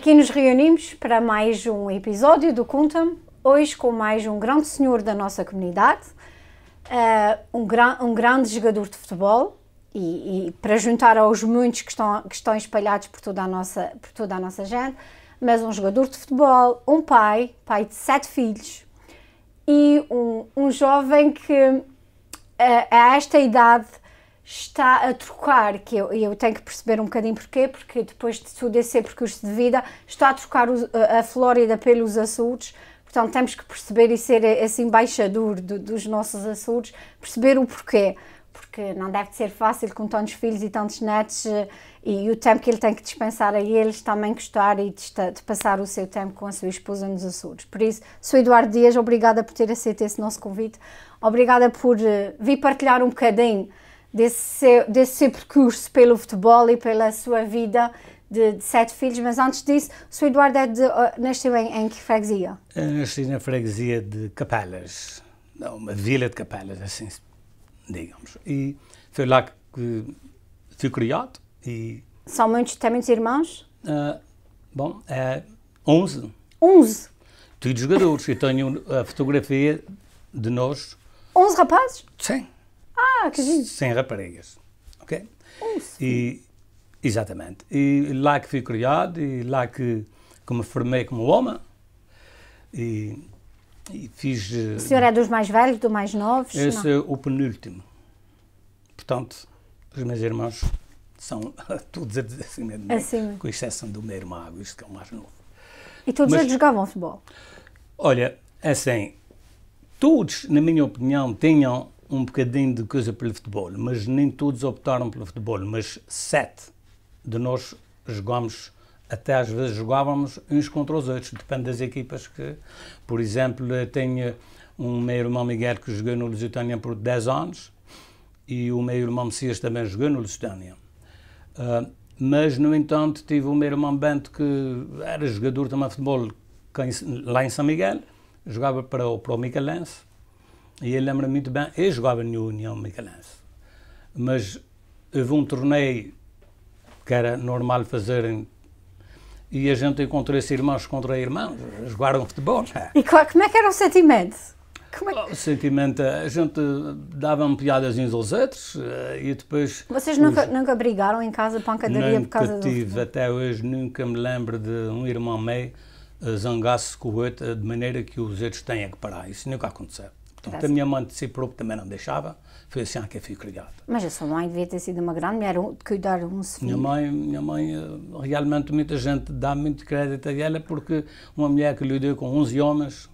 Aqui nos reunimos para mais um episódio do Contam, hoje com mais um grande senhor da nossa comunidade, uh, um, gran, um grande jogador de futebol e, e, para juntar aos muitos que estão, que estão espalhados por toda, a nossa, por toda a nossa gente, mas um jogador de futebol, um pai, pai de sete filhos e um, um jovem que a, eh, a esta idade está a trocar, que eu, eu tenho que perceber um bocadinho porquê, porque depois de tudo esse percurso de vida, está a trocar a Flórida pelos Açores, portanto temos que perceber e ser esse embaixador do, dos nossos Açores, perceber o porquê, porque não deve ser fácil com tantos filhos e tantos netos eh, e o tempo que ele tem que dispensar a eles também gostar e de, de passar o seu tempo com a sua esposa nos Açores. Por isso, sou Eduardo Dias, obrigada por ter aceito esse nosso convite, obrigada por eh, vir partilhar um bocadinho desse, desse seu percurso pelo futebol e pela sua vida de, de, sete filhos, mas antes disso, o seu Eduardo é de, nasceu em, em, que freguesia? Eu nasci na freguesia de Capelas, não, uma vila de Capelas, assim digamos. E foi lá que fui criado. E, São muitos, tem muitos irmãos? Uh, bom, é 11. 11? Todos jogadores. Eu tenho a fotografia de nós. 11 rapazes? Sim. Ah, que giro. Sem raparigas. Ok? Oh, e, exatamente. E lá que fui criado e lá que, que me formei como homem. E, e fiz. Eh, o senhor é dos mais velhos, dos mais novos? Esse não? é o penúltimo. Portanto, os meus irmãos são todos dizer assim mesmo. assim. com exceção do meu irmão Augusto, que é o mais novo. E todos Mas, eles jogavam futebol? Olha, é assim, todos, na minha opinião, tinham um bocadinho de coisa pelo futebol, mas nem todos optaram pelo futebol, mas sete de nós jogámos, até às vezes jogávamos uns contra os outros, depende das equipas que, por exemplo, tenho um meu irmão Miguel que jogou no Lusitânia por 10 anos e o meu irmão Messias também jogou no Lusitânia. Uh, mas, no entanto, tive o meu irmão Bento que era jogador também de futebol lá em São Miguel, jogava para o, para o e ele lembra muito bem, eu jogava no União Miguelense, mas houve um torneio que era normal fazerem e a gente encontrou-se irmãos contra irmãos, jogaram futebol. Né? E qual, como é que era o sentimento? Como é que... O sentimento, a gente dava piadas uns aos outros eh, e depois... Vocês nunca, os... nunca brigaram em casa, pancadaria por causa do tive, até hoje nunca me lembro de um irmão meio eh, zangar-se com o outro de maneira que os outros têm que parar, isso nunca aconteceu. Portanto, tá a minha mãe de si própria também não deixava, foi assim que eu fui criado. Mas a sua mãe devia ter sido uma grande mulher de cuidar um filho. Minha mãe, minha mãe, eh, realmente muita gente dá muito crédito a ela porque uma mulher que lidou com 11 homens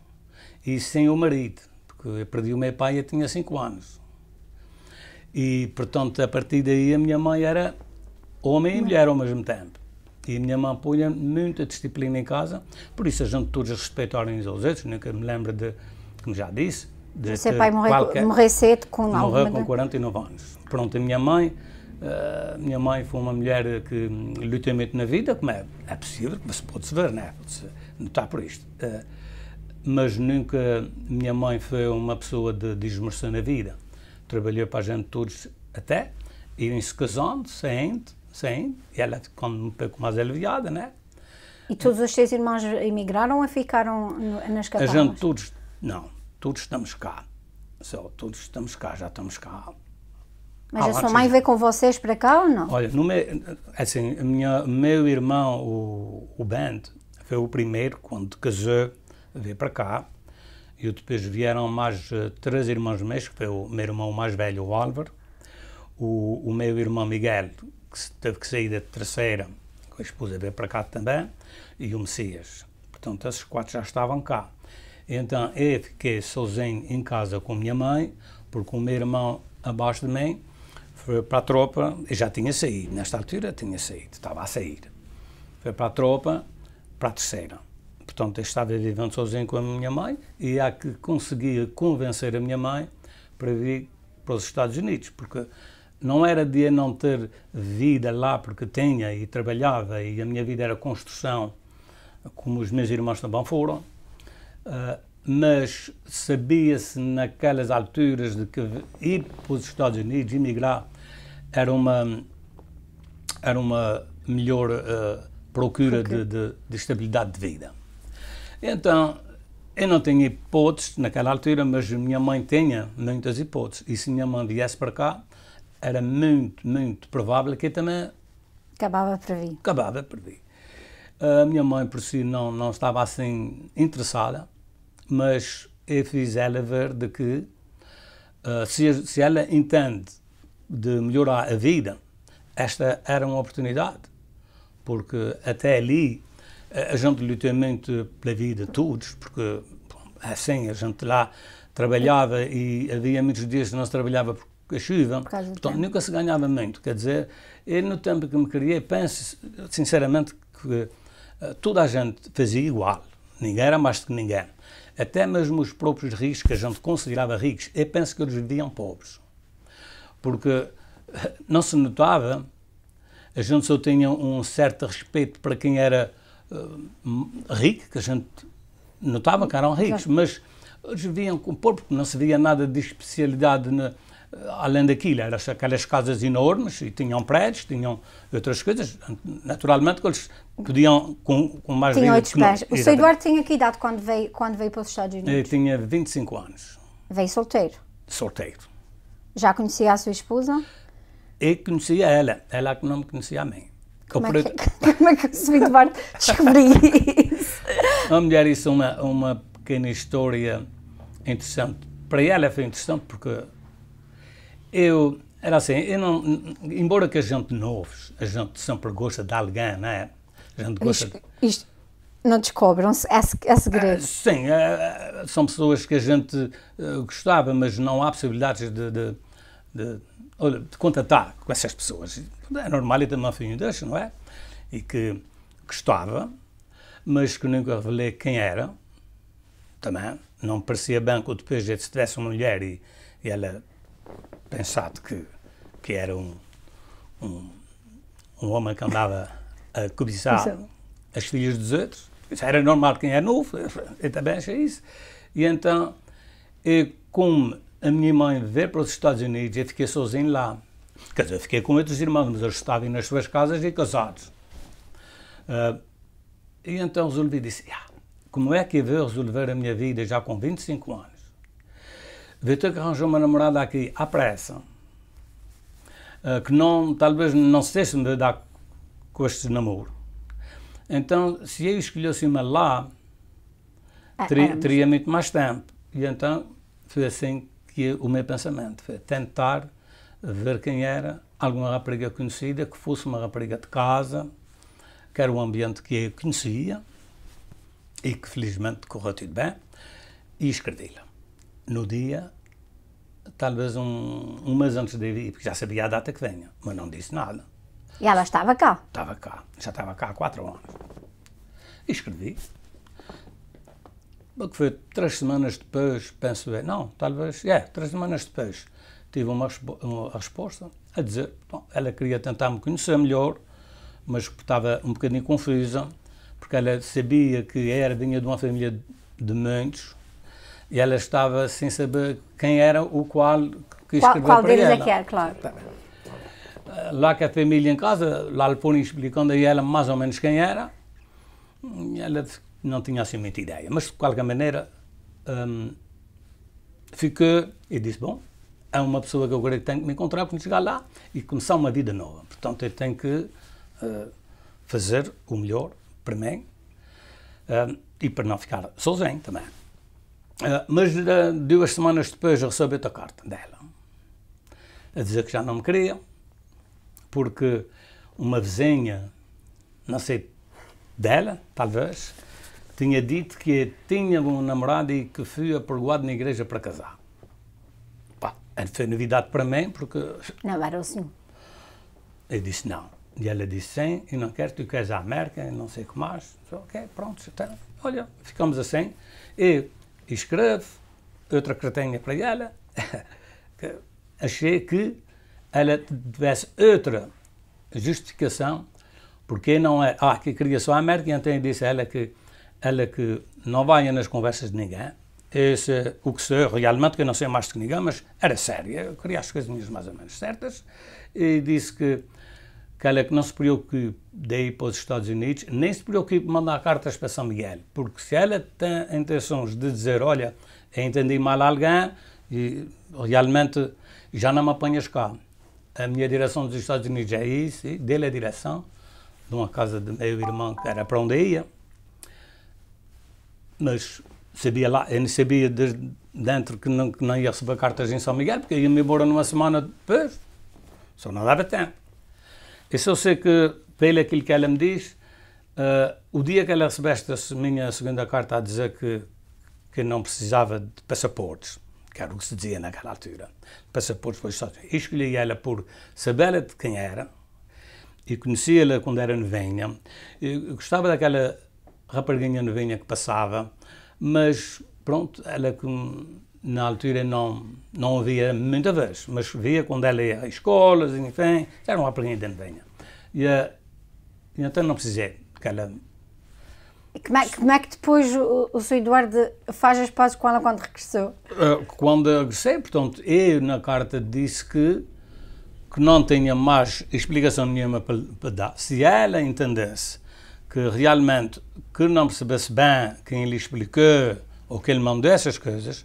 e sem o marido, porque eu perdi o meu pai eu tinha 5 anos. E, portanto, a partir daí a minha mãe era homem e mulher ao mesmo tempo. E a minha mãe punha muita disciplina em casa, por isso a gente todos respeitaram uns aos outros, nunca né, me lembro de, como já disse, de o seu pai morreu, qualquer... morreu cedo com alguma... Morreu com 49 anos. Pronto, a minha mãe... Eh, minha mãe foi uma mulher que lutou muito na vida, como é, é possível, mas pode-se ver, né? pode-se notar por isto. Eh, mas nunca minha mãe foi uma pessoa de, de na vida. Trabalhou para a gente todos até, em se casando, saindo, saindo, e ela ficando um pouco mais aliviada, né? E todos os seus irmãos emigraram ou ficaram nas Catalãs? A gente todos, não todos estamos cá. Só, todos estamos cá, já estamos cá. Mas a sua mãe já. veio com vocês para cá ou não? Olha, no meu, assim, minha, meu irmão, o, o Band, foi o primeiro, quando casou, veio para cá. E depois vieram mais eh, três irmãos meus, que foi o meu irmão mais velho, o Álvaro, o, o meu irmão Miguel, que teve que sair da terceira, com a esposa veio para cá também, e o Messias. Portanto, esses quatro já estavam cá. Então eu fiquei sozinho em casa com minha mãe, porque o meu irmão abaixo de mim foi para a tropa, e já tinha saído, nesta altura tinha saído, estava a sair. Foi para a tropa, para a terceira. Portanto, eu estava vivendo sozinho com a minha mãe e há que conseguia convencer a minha mãe para vir para os Estados Unidos, porque não era de eu não ter vida lá, porque tinha e trabalhava, e a minha vida era construção, como os meus irmãos também foram. Ah, mas sabia-se naquelas alturas de que ir para os Estados Unidos, emigrar, era uma, era uma melhor uh, procura okay. de, de, de, estabilidade de vida. Então, eu não tinha hipóteses naquela altura, mas minha mãe tinha muitas hipóteses. E se minha mãe viesse para cá, era muito, muito provável que eu também... Acabava por vir. Acabava por vir. A ah, minha mãe, por si, não, não estava assim interessada mas eu fiz ela ver de que uh, se, se ela entende de melhorar a vida, esta era uma oportunidade, porque até ali eh, a gente lutou muito pela vida de todos, porque é assim a gente lá trabalhava e havia muitos dias que não se trabalhava porque a chuva, por portanto tempo. nunca se ganhava muito, quer dizer, eu no tempo que me criei penso sinceramente que eh, toda a gente fazia igual, ninguém era mais do que ninguém. Até mesmo os próprios ricos, que a gente considerava ricos, eu penso que eles viviam pobres. Porque eh, não se notava, a gente só tinha um certo respeito para quem era uh, rico, que a gente notava que eram ricos, mas eles viviam com pobre, porque não se via nada de especialidade na eh, além daquilo, eram aquelas casas enormes e tinham prédios, tinham outras coisas. Naturalmente que eles podiam, com, com mais... Tinham oito pés. O seu Eduardo tinha que idade quando veio, quando veio para os Estados Unidos? Eu tinha 25 anos. Veio solteiro? Solteiro. Já conhecia a sua esposa? Eu conhecia ela, ela que não me conhecia a mim. Como é que, como é que o seu Eduardo descobriu isso? A mulher, isso é uma, uma pequena história interessante. Para ela foi interessante porque eu, era assim, eu não, embora que a gente novos, a gente sempre gosta de alguém, não é? A gente gosta isto, isto não descobram-se, é, é segredo. Ah, sim, é, é, são pessoas que a gente eh, gostava, mas não há possibilidades de, de, de, olha, de contatar com essas pessoas. É normal e também fui um desses, não é? E que gostava, mas que nunca revelei quem era, também. Não parecia bem que depois, se tivesse uma mulher e, e ela pensado que, que era um, um, um homem que andava a cobiçar é. as filhas dos outros. Isso era normal, quem é novo, eu também achei isso. E então, eu, como a minha mãe veio para os Estados Unidos, eu fiquei sozinho lá. Quer dizer, eu fiquei com outros irmãos, mas eles estavam nas suas casas e casados. Uh, e então resolvi, disse, ah, como é que eu vou resolver a minha vida já com 25 anos? vê-te que arranjou uma namorada aqui à pressa, eh, que não, talvez não se deixem de dar com este namoro. Então, se eu escolhesse uma lá, ah, teria, teria muito mais tempo. E então foi assim que o meu pensamento foi tentar ver quem era, alguma rapariga conhecida, que fosse uma rapariga de casa, que era um ambiente que eu conhecia e que felizmente correu tudo bem, e escrevi-la no dia, talvez um, umas mês antes de vir, porque já sabia a data que venha, mas não disse nada. E ela estava cá? Estava cá, já estava cá há quatro anos. E escrevi. O que foi três semanas depois, penso bem, não, talvez, é, três semanas depois, tive uma, uma resposta a dizer, bom, ela queria tentar me conhecer melhor, mas estava um bocadinho confusa, porque ela sabia que era, vinha de uma família de mentes, e ela estava sem saber quem era o qual que escreveu qual, qual para deles é que era, claro. Tá. Lá que a família em casa, lá lhe põe explicando a ela mais ou menos quem era, ela não tinha assim muita ideia, mas de qualquer maneira hum, ficou e disse, bom, é uma pessoa que eu agora tenho que me encontrar quando chegar lá e começar uma vida nova. Portanto, eu tenho que uh, fazer o melhor para mim uh, e para não ficar sozinho também. Ah, mas ah, duas semanas depois recebi outra carta dela, a dizer que já não me queria, porque uma vizinha, não sei, dela, talvez, tinha dito que tinha um namorado e que fui apregoado na igreja para casar. Pá, foi novidade para mim, porque... Não, era o senhor. Eu disse não. E ela disse sim, e não quero, tu queres a América, e não sei o que mais. Disse, ok, pronto, então, olha, ficamos assim. E escreve, outra cartinha para ela, achei que ela tivesse outra justificação, porque não é, ah, que queria só a América, então eu disse a ela que, ela que não vai nas conversas de ninguém, esse, é o que sou realmente, que eu não sei mais do que ninguém, mas era séria, eu queria as coisinhas mais ou menos certas, e disse que que ela não se preocupe de ir para os Estados Unidos, nem se preocupe de mandar cartas para São Miguel, porque se ela tem intenções de dizer, olha, entendi mal alguém, e realmente já não me apanhas cá. A minha direção dos Estados Unidos é isso, e dele é a direção, de uma casa de meu irmão que era para onde ia, mas sabia lá, eu não sabia desde dentro que não, que não ia receber cartas em São Miguel, porque ia-me embora numa semana depois, só não dava tempo. Isso eu sei que, pelo aquilo que ela me diz, uh, o dia que ela recebeste a minha segunda carta a dizer que, que não precisava de passaportes, que era o que se dizia naquela altura, passaportes para os Estados escolhi ela por saber de quem era, e conhecia-la quando era novinha, e gostava daquela rapariguinha novinha que passava, mas pronto, ela que na altura não não via muita vez, mas via quando ela ia às escolas, enfim, era uma aprendente de E, eh, e então não precisei que ela... Como é, como é que depois o, o seu Eduardo faz as pazes com ela quando regressou? Eh, quando regressei, portanto, eu na carta disse que, que não tinha mais explicação nenhuma para, para dar. Se ela entendesse que realmente que não percebesse bem quem lhe explicou ou que ele mandou essas coisas,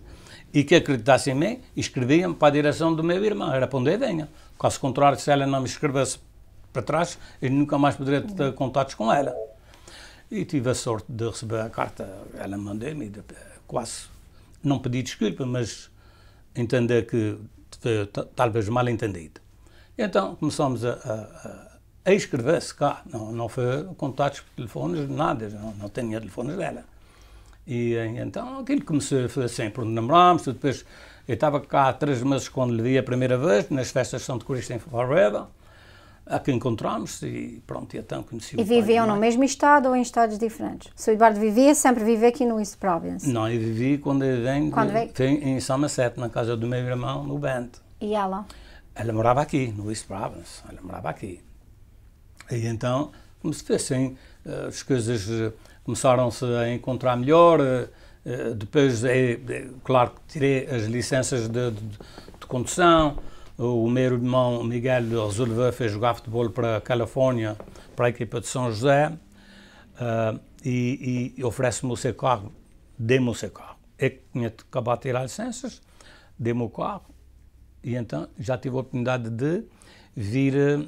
e que acreditasse em mim, escrevia-me para a direção do meu irmão, era para onde eu venha. Caso contrário, se ela não me escrevesse para trás, eu nunca mais poderia ter contatos com ela. E tive a sorte de receber a carta, ela mandou-me, quase, não pedi desculpa, mas entender que foi talvez mal entendido. Então começamos a, a, a escrever-se cá, não, não foi contatos por telefones, nada, não, não tinha telefones dela. E eh, então aquilo que me sempre namorámos, depois eu estava cá há três meses quando lhe vi a primeira vez, nas festas de São de Cristo em Forever, a que encontramos e pronto, e então conheci E viviam no mesmo estado ou em estados diferentes? O Sr. Eduardo vivia, sempre vivia aqui no East Providence? Não, eu vivi quando eu vem quando veio? em Somerset, na casa do meu irmão, no Bento. E ela? Ela morava aqui, no East Providence, ela morava aqui. E então, como se fossem eh, as coisas eh, começaram-se a encontrar melhor. Eh, eh, depois, é, é, claro que tirei as licenças de, de, de condução. O meu irmão Miguel resolveu fez jogar futebol para a Califórnia, para a equipa de São José, uh, e, e oferece-me o seu carro. dê me o seu carro. É Eu tinha acabado de tirar licenças, dê me o carro, e então já tive a oportunidade de vir uh,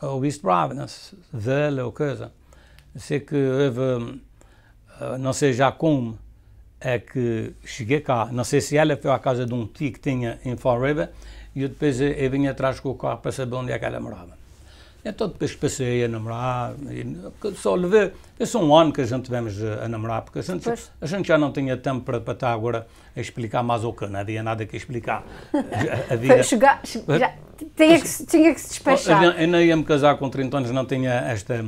ao East Providence, vê-lo ou coisa sei que houve, ah, não sei já como é que cheguei cá, não sei se ela foi à casa de um tio que tinha em Fall River e eu depois eh, eu, vim atrás com o carro para saber onde é que ela morava. Então depois passei a namorar, só levei, foi só um ano que a gente tivemos eh, a namorar, porque a gente, a gente já não tinha tempo para, para estar agora a explicar mais o que, não havia nada que explicar. havia, Chegar, já, tinha, que, tinha que se despachar. Eu, eu, ia me casar com 30 anos, não tinha esta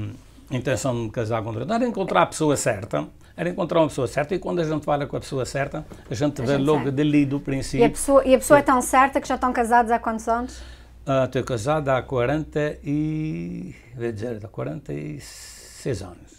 a intenção de casar com outra. Era encontrar a pessoa certa, era encontrar uma pessoa certa e quando a gente fala com a pessoa certa, a gente a vê gente logo sabe. dali do princípio. E a, pessoa, e a pessoa, é tão certa que já estão casados há quantos anos? Uh, estou casada há 40 e... vou dizer, há 46 anos.